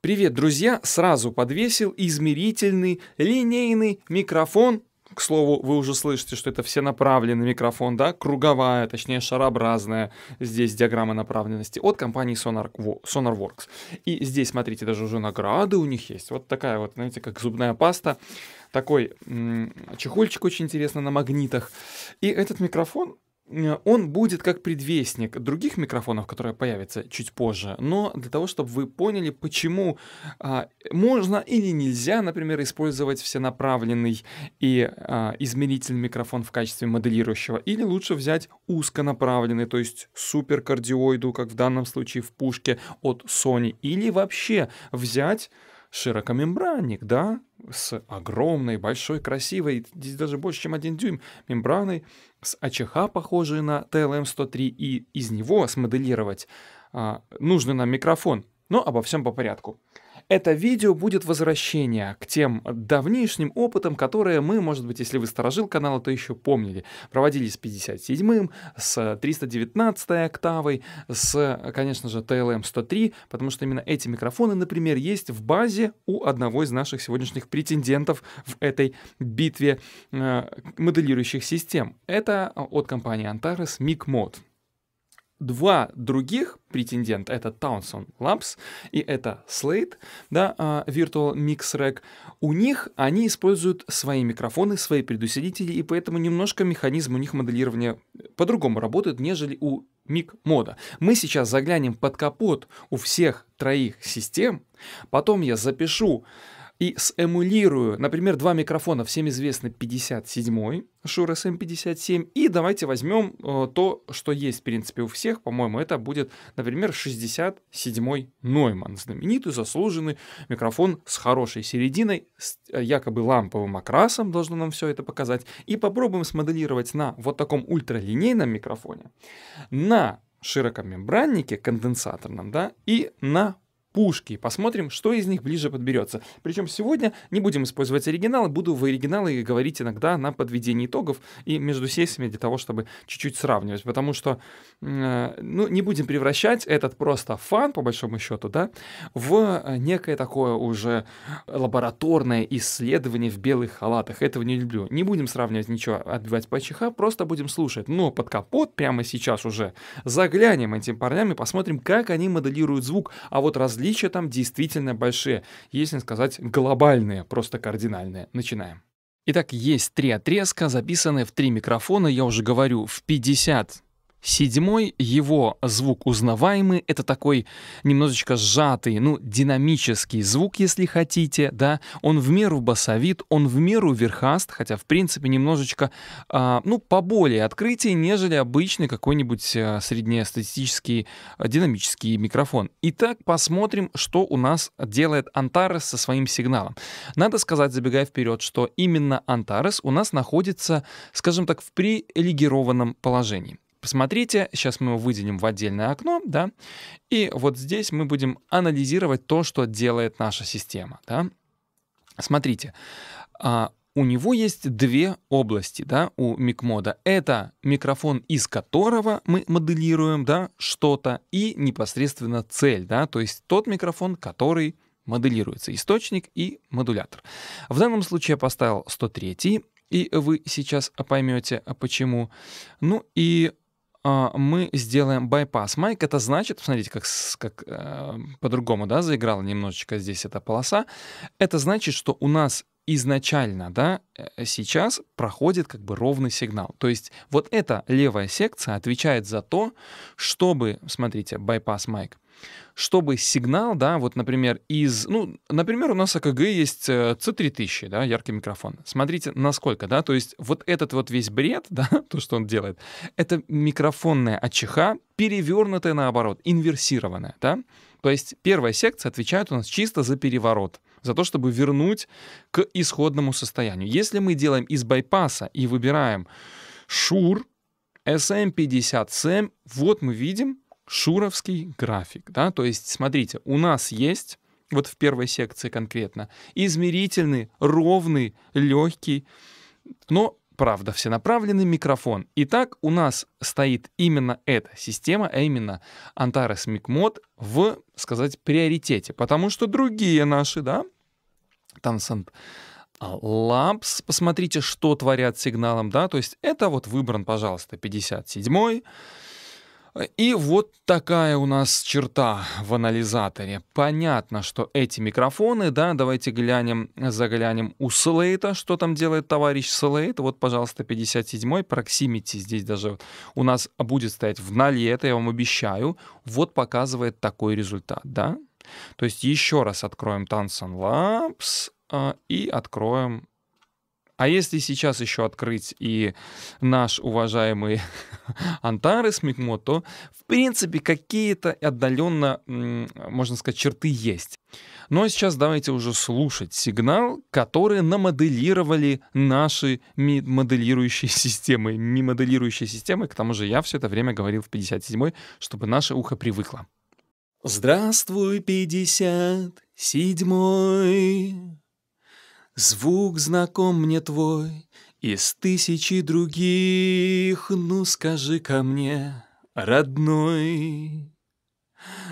Привет, друзья! Сразу подвесил измерительный линейный микрофон. К слову, вы уже слышите, что это все направленный микрофон, да, круговая, точнее шарообразная здесь диаграмма направленности от компании Sonar, SonarWorks. И здесь, смотрите, даже уже награды у них есть. Вот такая вот, знаете, как зубная паста. Такой чехольчик очень интересно на магнитах. И этот микрофон Э, он будет как предвестник других микрофонов, которые появятся чуть позже, но для того, чтобы вы поняли, почему а, можно или нельзя, например, использовать всенаправленный и а, измерительный микрофон в качестве моделирующего, или лучше взять узконаправленный, то есть суперкардиоиду, как в данном случае в пушке от Sony, или вообще взять широкомембранник, да, с огромной, большой, красивой, здесь даже больше, чем один дюйм, мембраной, с АЧХ, похожей на TLM-103, и из него смоделировать а, нужный нам микрофон. Но обо всем по порядку. Это видео будет возвращение к тем давнишним опытам, которые мы, может быть, если вы сторожил канала, то еще помнили. Проводили с 57-м, с 319-й октавой, с, конечно же, TLM-103, потому что именно эти микрофоны, например, есть в базе у одного из наших сегодняшних претендентов в этой битве э, моделирующих систем. Это от компании Antares MicMod два других претендента, это Townsend Labs и это Slate, да, а, Virtual Mix Rack, у них они используют свои микрофоны, свои предусилители, и поэтому немножко механизм у них моделирования по-другому работает, нежели у миг мода. Мы сейчас заглянем под капот у всех троих систем, потом я запишу и сэмулирую, например, два микрофона, всем известно 57-й, Shure SM57, эм и давайте возьмем э, то, что есть, в принципе, у всех, по-моему, это будет, например, 67-й Neumann, знаменитый, заслуженный микрофон с хорошей серединой, с э, якобы ламповым окрасом, должно нам все это показать, и попробуем смоделировать на вот таком ультралинейном микрофоне, на широкомембраннике конденсаторном, да, и на пушки. Посмотрим, что из них ближе подберется. Причем сегодня не будем использовать оригиналы, буду в оригиналы говорить иногда на подведении итогов и между сессиями для того, чтобы чуть-чуть сравнивать. Потому что, э, ну, не будем превращать этот просто фан, по большому счету, да, в э, некое такое уже лабораторное исследование в белых халатах. Этого не люблю. Не будем сравнивать ничего, отбивать по ЧХ, просто будем слушать. Но под капот прямо сейчас уже заглянем этим парням и посмотрим, как они моделируют звук. А вот различия Различия там действительно большие, если сказать глобальные, просто кардинальные. Начинаем. Итак, есть три отрезка, записанные в три микрофона, я уже говорю, в 50 Седьмой, его звук узнаваемый, это такой немножечко сжатый, ну, динамический звук, если хотите, да, он в меру басовит, он в меру верхаст, хотя, в принципе, немножечко, э, ну, поболее открытие, нежели обычный какой-нибудь э, среднестатистический э, динамический микрофон. Итак, посмотрим, что у нас делает Antares со своим сигналом. Надо сказать, забегая вперед, что именно Antares у нас находится, скажем так, в прилегированном положении. Посмотрите, сейчас мы его выделим в отдельное окно, да, и вот здесь мы будем анализировать то, что делает наша система, да. Смотрите, а, у него есть две области, да, у микмода. Это микрофон, из которого мы моделируем, да, что-то, и непосредственно цель, да, то есть тот микрофон, который моделируется, источник и модулятор. В данном случае я поставил 103, и вы сейчас поймете, а почему. Ну и а, мы сделаем байпас. Майк это значит, смотрите, как, как э, по-другому, да, заиграла немножечко здесь эта полоса. Это значит, что у нас изначально, да, э, сейчас проходит как бы ровный сигнал. То есть вот эта левая секция отвечает за то, чтобы, смотрите, байпас Майк, чтобы сигнал, да, вот, например, из... Ну, например, у нас АКГ есть C3000, э, да, яркий микрофон. Смотрите, насколько, да, то есть вот этот вот весь бред, да, то, что он делает, это микрофонная АЧХ, перевернутая наоборот, инверсированная, да. То есть первая секция отвечает у нас чисто за переворот, за то, чтобы вернуть к исходному состоянию. Если мы делаем из байпаса и выбираем шур, SM50, SM, вот мы видим, шуровский график. Да? То есть, смотрите, у нас есть, вот в первой секции конкретно, измерительный, ровный, легкий, но правда, всенаправленный микрофон. Итак, у нас стоит именно эта система, а именно Antares MicMod в, сказать, приоритете, потому что другие наши, да, Tencent Labs, посмотрите, что творят сигналом, да, то есть это вот выбран, пожалуйста, 57-й, и вот такая у нас черта в анализаторе. Понятно, что эти микрофоны, да, давайте глянем, заглянем у Слейта, что там делает товарищ Слейт. Вот, пожалуйста, 57-й, Proximity здесь даже у нас будет стоять в нале, это я вам обещаю. Вот показывает такой результат, да. То есть еще раз откроем Tansen Labs а, и откроем а если сейчас еще открыть и наш уважаемый Антарес Микмо, то, в принципе, какие-то отдаленно, можно сказать, черты есть. Ну а сейчас давайте уже слушать сигнал, который намоделировали наши моделирующие системы. моделирующие системы, к тому же я все это время говорил в 57-й, чтобы наше ухо привыкло. Здравствуй, 57-й! Звук знаком мне твой из тысячи других, ну скажи ко мне, родной.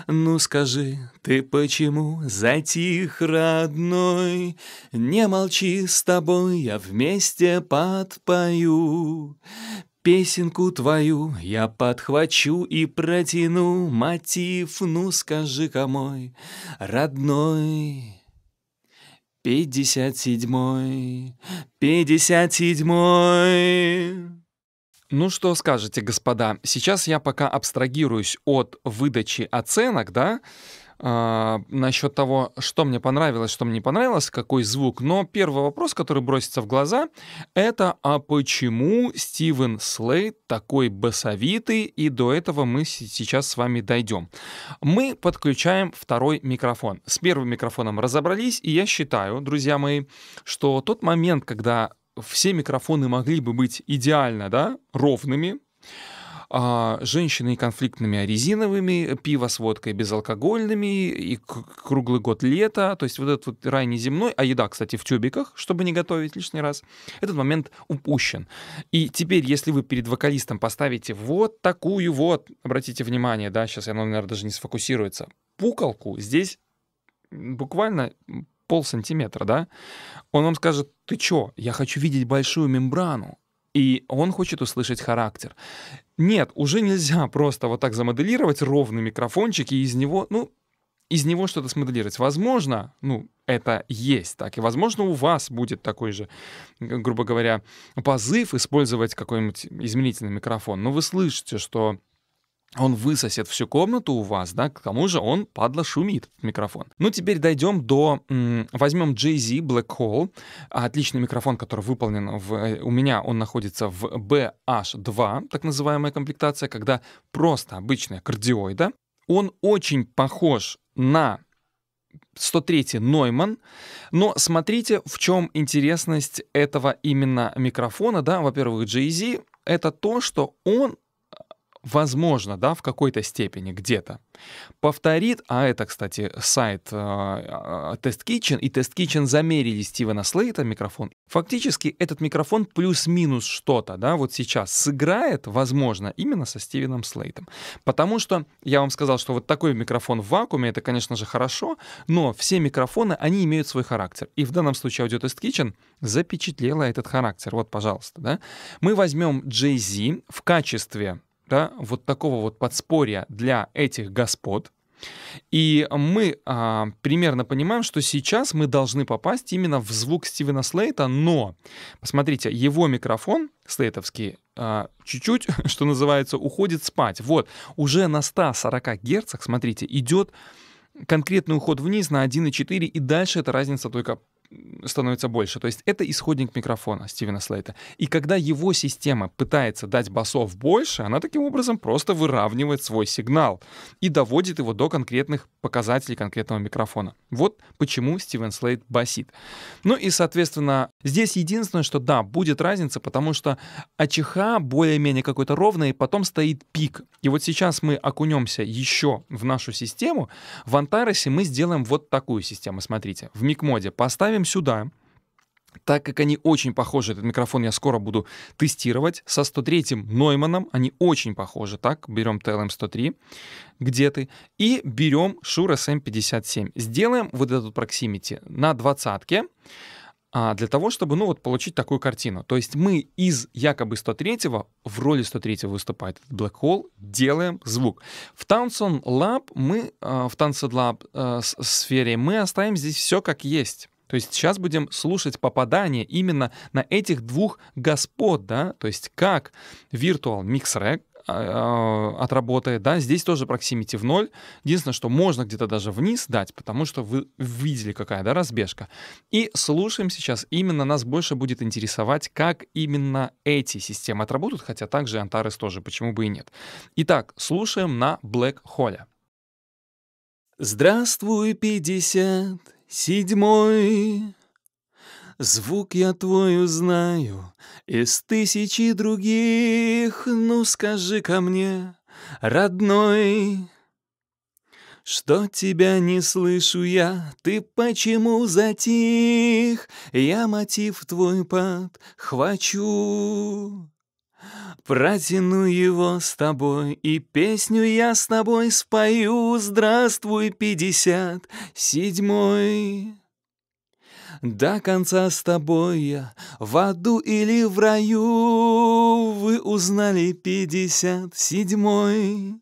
Ну скажи, ты почему затих, родной? Не молчи с тобой, я вместе подпою. Песенку твою я подхвачу и протяну мотив, ну скажи-ка мой, родной. Пятьдесят седьмой, пятьдесят седьмой. Ну что скажете, господа? Сейчас я пока абстрагируюсь от выдачи оценок, да? а, насчет того, что мне понравилось, что мне не понравилось, какой звук. Но первый вопрос, который бросится в глаза, это а почему Стивен Слейд такой басовитый, и до этого мы сейчас с вами дойдем. Мы подключаем второй микрофон. С первым микрофоном разобрались, и я считаю, друзья мои, что тот момент, когда все микрофоны могли бы быть идеально, да, ровными, а, женщины конфликтными, а резиновыми, э, пиво с водкой безалкогольными, и круглый год лето, то есть вот этот вот рай неземной, а еда, кстати, в тюбиках, чтобы не готовить лишний раз, этот момент упущен. И теперь, если вы перед вокалистом поставите вот такую вот, обратите внимание, да, сейчас я, ну, наверное, даже не сфокусируется, пукалку здесь буквально пол сантиметра, да, он вам скажет, ты чё, я хочу видеть большую мембрану, и он хочет услышать характер. Нет, уже нельзя просто вот так замоделировать ровный микрофончик и из него, ну, из него что-то смоделировать. Возможно, ну, это есть так. И, возможно, у вас будет такой же, грубо говоря, позыв использовать какой-нибудь изменительный микрофон. Но вы слышите, что он высосет всю комнату у вас, да, к тому же он, падла, шумит в микрофон. Ну, теперь дойдем до... возьмем Jay-Z Black Hole, отличный микрофон, который выполнен в... У меня он находится в BH2, так называемая комплектация, когда просто обычная кардиоида. Он очень похож на 103 Нойман. Но смотрите, в чем интересность этого именно микрофона, да, во-первых, Jay-Z, это то, что он возможно, да, в какой-то степени где-то. Повторит, а это, кстати, сайт э, а, Test Kitchen, и Test Kitchen замерили Стивена Слейта микрофон. Фактически этот микрофон плюс-минус что-то, да, вот сейчас сыграет, возможно, именно со Стивеном Слейтом. Потому что я вам сказал, что вот такой микрофон в вакууме, это, конечно же, хорошо, но все микрофоны, они имеют свой характер. И в данном случае аудио Test Kitchen запечатлела этот характер. Вот, пожалуйста, да. Мы возьмем Jay-Z в качестве да, вот такого вот подспорья для этих господ. И мы а, примерно понимаем, что сейчас мы должны попасть именно в звук Стивена Слейта, но, посмотрите, его микрофон слейтовский а, чуть-чуть, что называется, уходит спать. Вот, уже на 140 герцах, смотрите, идет конкретный уход вниз на 1,4, и дальше эта разница только становится больше. То есть это исходник микрофона Стивена Слейта. И когда его система пытается дать басов больше, она таким образом просто выравнивает свой сигнал и доводит его до конкретных показателей конкретного микрофона. Вот почему Стивен Слейт басит. Ну и, соответственно, здесь единственное, что да, будет разница, потому что АЧХ более-менее какой-то ровный, и потом стоит пик. И вот сейчас мы окунемся еще в нашу систему. В Антаресе мы сделаем вот такую систему. Смотрите, в микмоде поставим ставим сюда. Так как они очень похожи, этот микрофон я скоро буду тестировать, со 103 Нойманом они очень похожи. Так, берем TLM-103, где ты, и берем Shure SM57. Сделаем вот этот проксимити на двадцатке а, для того, чтобы, ну, вот получить такую картину. То есть мы из якобы 103-го, в роли 103-го выступает Black Hole, делаем звук. В Townsend Lab мы, а, в Townsend Lab э, сфере мы оставим здесь все как есть. То есть сейчас будем слушать попадание именно на этих двух господ, да, то есть как Virtual Mixrec э, э, отработает, да, здесь тоже proximity в ноль. Единственное, что можно где-то даже вниз дать, потому что вы видели, какая, да, разбежка. И слушаем сейчас, именно нас больше будет интересовать, как именно эти системы отработают, хотя также Antares тоже, почему бы и нет. Итак, слушаем на Black Hole. Здравствуй, 50 седьмой. Звук я твой узнаю из тысячи других, ну скажи ко мне, родной. Что тебя не слышу я, ты почему затих? Я мотив твой под хвачу. Протяну его с тобой, и песню я с тобой спою. Здравствуй, пятьдесят седьмой. До конца с тобой я в аду или в раю. Вы узнали пятьдесят седьмой.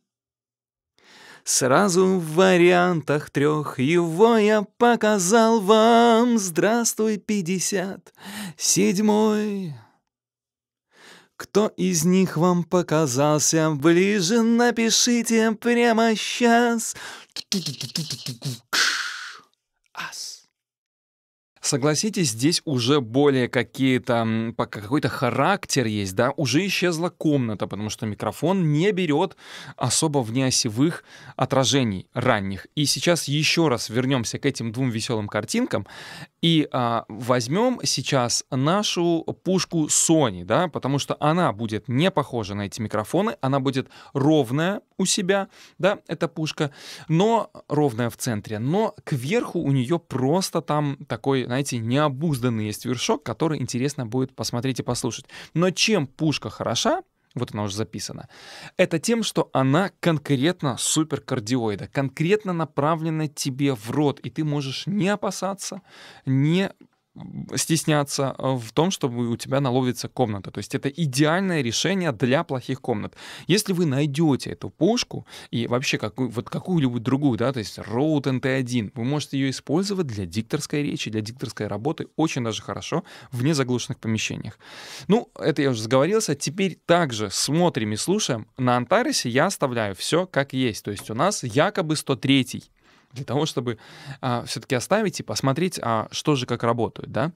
Сразу в вариантах трех его я показал вам. Здравствуй, пятьдесят седьмой. Кто из них вам показался ближе, напишите прямо сейчас. Ас. Согласитесь, здесь уже более какие-то, какой-то характер есть, да, уже исчезла комната, потому что микрофон не берет особо внеосевых отражений ранних. И сейчас еще раз вернемся к этим двум веселым картинкам. И а, возьмем сейчас нашу пушку Sony, да, потому что она будет не похожа на эти микрофоны, она будет ровная у себя, да, эта пушка, но ровная в центре, но кверху у нее просто там такой, знаете, необузданный есть вершок, который интересно будет посмотреть и послушать. Но чем пушка хороша, вот она уже записана, это тем, что она конкретно суперкардиоида, конкретно направлена тебе в рот, и ты можешь не опасаться, не стесняться э, в том, чтобы у тебя наловится комната. То есть это идеальное решение для плохих комнат. Если вы найдете эту пушку и вообще какую, вот какую-либо другую, да, то есть Road NT1, вы можете ее использовать для дикторской речи, для дикторской работы очень даже хорошо в незаглушенных помещениях. Ну, это я уже заговорился. Теперь также смотрим и слушаем. На Антарисе я оставляю все как есть. То есть у нас якобы 103 для того, чтобы а, все-таки оставить и посмотреть, а что же как работают, да.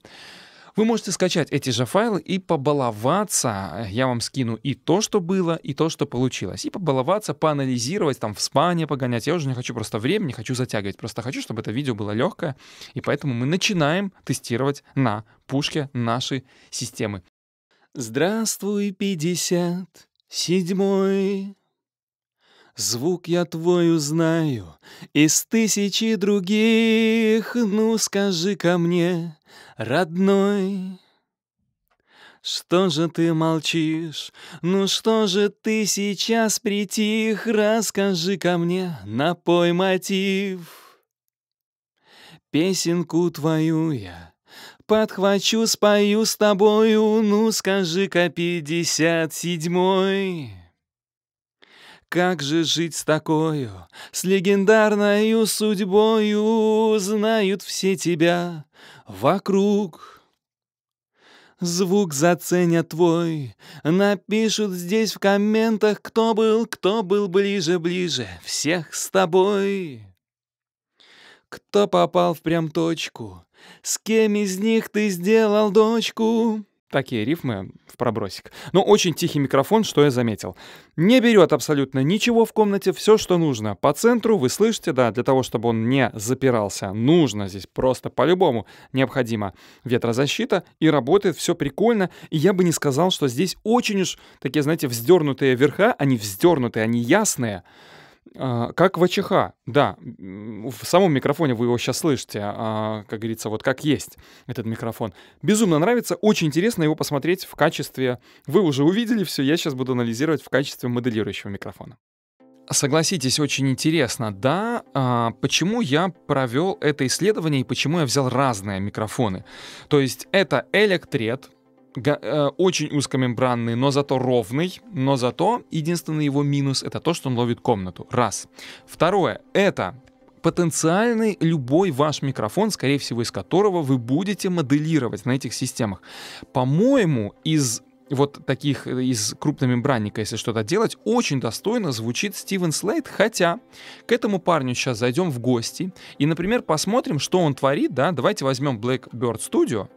Вы можете скачать эти же файлы и побаловаться. Я вам скину и то, что было, и то, что получилось. И побаловаться, поанализировать, там в спане погонять. Я уже не хочу просто время, не хочу затягивать. Просто хочу, чтобы это видео было легкое. И поэтому мы начинаем тестировать на пушке нашей системы. Здравствуй, 50, седьмой Звук я твой узнаю из тысячи других. Ну, скажи ко мне, родной, что же ты молчишь? Ну что же ты сейчас притих? Расскажи ко мне, напой мотив. Песенку твою я подхвачу, спою с тобою. Ну скажи-ка, пятьдесят седьмой. Как же жить с такою, с легендарною судьбою, Знают все тебя вокруг. Звук заценят твой, напишут здесь в комментах, Кто был, кто был ближе-ближе, всех с тобой. Кто попал в прям точку, с кем из них ты сделал дочку? такие рифмы в пробросик. Но очень тихий микрофон, что я заметил. Не берет абсолютно ничего в комнате, все, что нужно. По центру вы слышите, да, для того, чтобы он не запирался, нужно здесь просто по-любому необходимо ветрозащита, и работает все прикольно. И я бы не сказал, что здесь очень уж такие, знаете, вздернутые верха, они вздернутые, они ясные. А, как ВЧХ, а да, в самом микрофоне вы его сейчас слышите, а, как говорится, вот как есть этот микрофон. Безумно нравится, очень интересно его посмотреть в качестве, вы уже увидели все, я сейчас буду анализировать в качестве моделирующего микрофона. Согласитесь, очень интересно, да, а, почему я провел это исследование и почему я взял разные микрофоны. То есть это Electret, Э, очень узкомембранный, но зато ровный, но зато единственный его минус это то, что он ловит комнату. Раз. Второе, это потенциальный любой ваш микрофон, скорее всего, из которого вы будете моделировать на этих системах. По-моему, из вот таких э, из крупномембранника, если что-то делать, очень достойно звучит Стивен Слейд, хотя к этому парню сейчас зайдем в гости и, например, посмотрим, что он творит, да, давайте возьмем Blackbird Studio,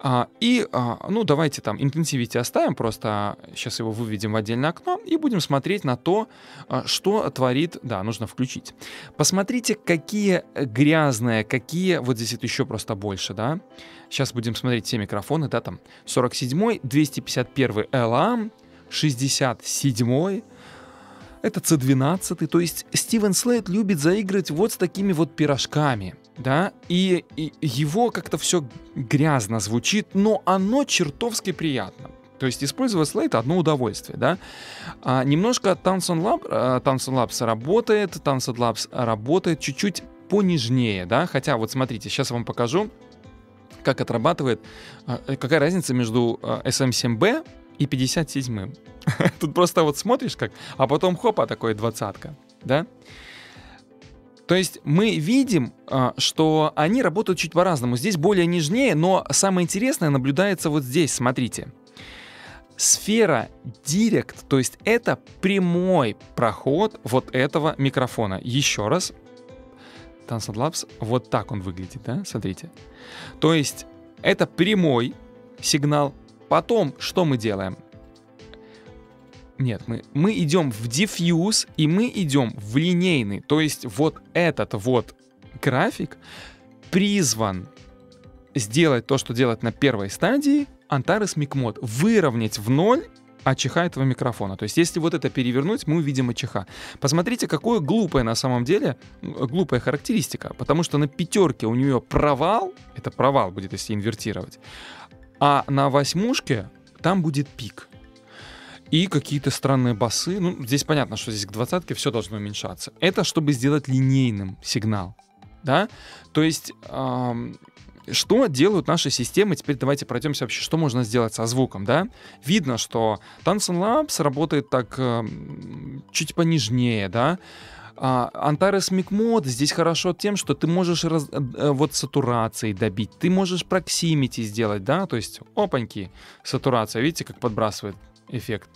а, и, а, ну, давайте там интенсивити оставим, просто сейчас его выведем в отдельное окно и будем смотреть на то, а, что творит, да, нужно включить. Посмотрите, какие грязные, какие, вот здесь это еще просто больше, да. Сейчас будем смотреть все микрофоны, да, там 47-й, 251 LAM, 67-й, это C12, то есть Стивен Слейд любит заигрывать вот с такими вот пирожками — да, и, и его как-то все грязно звучит, но оно чертовски приятно. То есть использовать Slate одно удовольствие, да. А, немножко Thompson Lab, э, Thompson Labs работает, Thompson Labs работает чуть-чуть понежнее, да. Хотя вот смотрите, сейчас я вам покажу, как отрабатывает, э, какая разница между э, SM7B и 57-м. Тут просто вот смотришь как, а потом хопа, такое двадцатка, да. То есть мы видим, а, что они работают чуть по-разному. Здесь более нежнее, но самое интересное наблюдается вот здесь, смотрите. Сфера директ, то есть это прямой проход вот этого микрофона. Еще раз. Tanset Labs, вот так он выглядит, да, смотрите. То есть это прямой сигнал. Потом что мы делаем? Нет, мы, мы идем в diffuse, и мы идем в линейный. То есть вот этот вот график призван сделать то, что делать на первой стадии Antares микмод выровнять в ноль АЧХ этого микрофона. То есть, если вот это перевернуть, мы увидим АЧХ. Посмотрите, какое глупое на самом деле, глупая характеристика, потому что на пятерке у нее провал, это провал будет, если инвертировать, а на восьмушке там будет пик и какие-то странные басы. Ну, здесь понятно, что здесь к двадцатке все должно уменьшаться. Это чтобы сделать линейным сигнал, да? То есть... Эм, что делают наши системы? Теперь давайте пройдемся вообще, что можно сделать со звуком, да? Видно, что Tansen Labs работает так э, чуть понежнее, да? А, Antares Mic MicMod здесь хорошо тем, что ты можешь раз, э, э, вот сатурацией добить, ты можешь проксимити сделать, да, то есть опаньки, сатурация, видите, как подбрасывает эффект.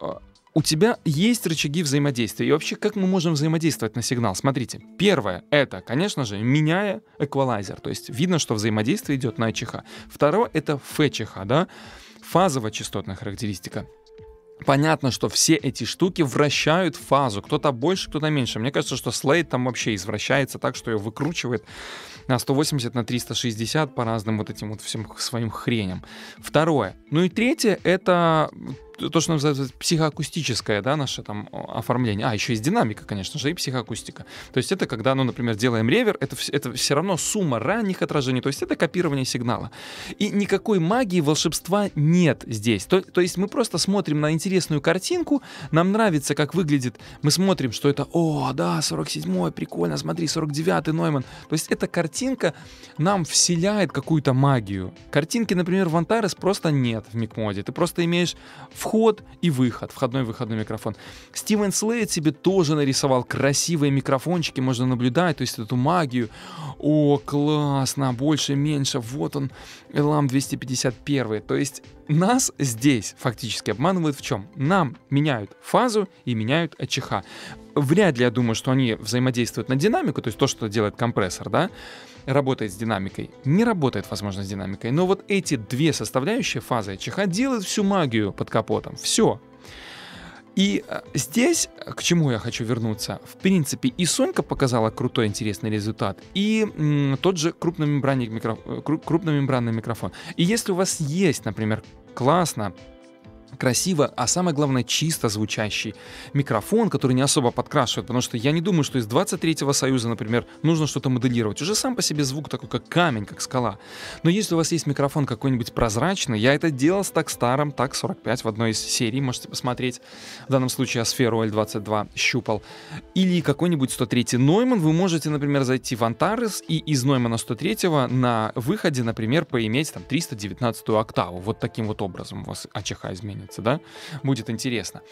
А, у тебя есть рычаги взаимодействия. И вообще, как мы можем взаимодействовать на сигнал? Смотрите, первое — это, конечно же, меняя эквалайзер. То есть видно, что взаимодействие идет на ЧХ. Второе — это ФЧХ, да? фазовая частотная характеристика понятно, что все эти штуки вращают фазу. Кто-то больше, кто-то меньше. Мне кажется, что Слейд там вообще извращается так, что ее выкручивает на 180, на 360 по разным вот этим вот всем своим хреням. Второе. Ну и третье — это то, что называется психоакустическое, да, наше там оформление. А, еще есть динамика, конечно же, и психоакустика. То есть это когда, ну, например, делаем ревер, это, это все равно сумма ранних отражений, то есть это копирование сигнала. И никакой магии, волшебства нет здесь. То, то есть мы просто смотрим на интересную картинку, нам нравится, как выглядит, мы смотрим, что это, о, да, 47-й, прикольно, смотри, 49-й Нойман. То есть эта картинка нам вселяет какую-то магию. Картинки, например, в Антарес просто нет в Микмоде. Ты просто имеешь в вход и выход, входной-выходной и микрофон. Стивен Слейд себе тоже нарисовал красивые микрофончики, можно наблюдать, то есть эту магию. О, классно, больше, меньше, вот он, Элам 251. То есть нас здесь фактически обманывают в чем? Нам меняют фазу и меняют АЧХ вряд ли я думаю, что они взаимодействуют на динамику, то есть то, что делает компрессор, да, работает с динамикой, не работает, возможно, с динамикой. Но вот эти две составляющие фазы ЧХ делают всю магию под капотом. Все. И э, здесь, э, к чему я хочу вернуться, в принципе, и Сонька показала крутой, интересный результат, и м, тот же крупномембранный, микро... Э, крупномембранный микрофон. И если у вас есть, например, классно красиво, а самое главное, чисто звучащий микрофон, который не особо подкрашивает, потому что я не думаю, что из 23-го союза, например, нужно что-то моделировать. Уже сам по себе звук такой, как камень, как скала. Но если у вас есть микрофон какой-нибудь прозрачный, я это делал с так старым, так 45 в одной из серий, можете посмотреть. В данном случае я сферу L22 щупал. Или какой-нибудь 103 Нойман, вы можете, например, зайти в Антарес и из Ноймана 103 на выходе, например, поиметь там 319 октаву. Вот таким вот образом у вас АЧХ изменится останется, да? Будет интересно.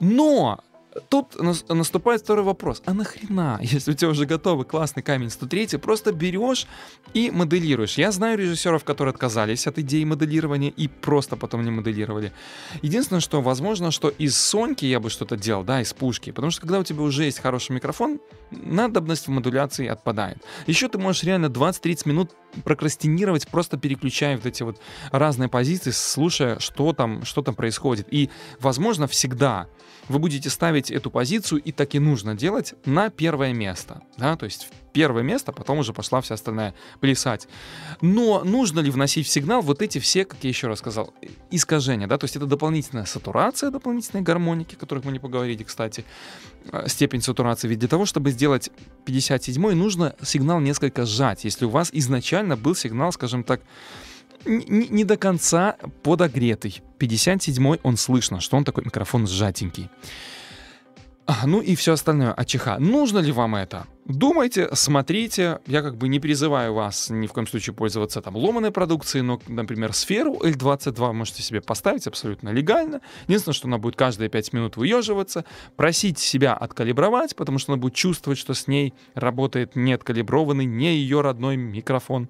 Но тут наступает второй вопрос. А нахрена, если у тебя уже готовый классный камень 103, просто берешь и моделируешь. Я знаю режиссеров, которые отказались от идеи моделирования и просто потом не моделировали. Единственное, что возможно, что из Соньки я бы что-то делал, да, из пушки. Потому что когда у тебя уже есть хороший микрофон, надобность в модуляции отпадает. Еще ты можешь реально 20-30 минут прокрастинировать, просто переключая вот эти вот разные позиции, слушая, что там, что там происходит. И, возможно, всегда вы будете ставить эту позицию, и так и нужно делать, на первое место. Да? То есть первое место, а потом уже пошла вся остальная плясать. Но нужно ли вносить в сигнал вот эти все, как я еще раз сказал, искажения, да, то есть это дополнительная сатурация, дополнительные гармоники, о которых мы не поговорили, кстати, э, степень сатурации. Ведь для того, чтобы сделать 57-й, нужно сигнал несколько сжать, если у вас изначально изначально был сигнал, скажем так, не, не до конца подогретый. 57-й он слышно, что он такой микрофон сжатенький ну и все остальное от чеха. Нужно ли вам это? Думайте, смотрите. Я как бы не призываю вас ни в коем случае пользоваться там ломаной продукцией, но, например, сферу L22 можете себе поставить абсолютно легально. Единственное, что она будет каждые 5 минут выеживаться, просить себя откалибровать, потому что она будет чувствовать, что с ней работает не откалиброванный, не ее родной микрофон,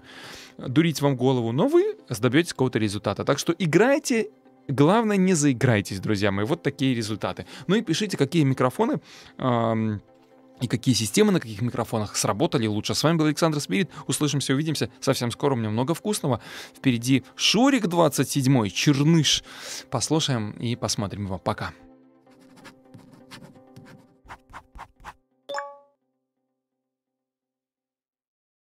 дурить вам голову, но вы добьетесь какого-то результата. Так что играйте Главное, не заиграйтесь, друзья мои. Вот такие результаты. Ну и пишите, какие микрофоны... Эм, и какие системы на каких микрофонах сработали лучше. С вами был Александр Спирит. Услышимся, увидимся. Совсем скоро у меня много вкусного. Впереди Шурик 27-й, Черныш. Послушаем и посмотрим его. Пока.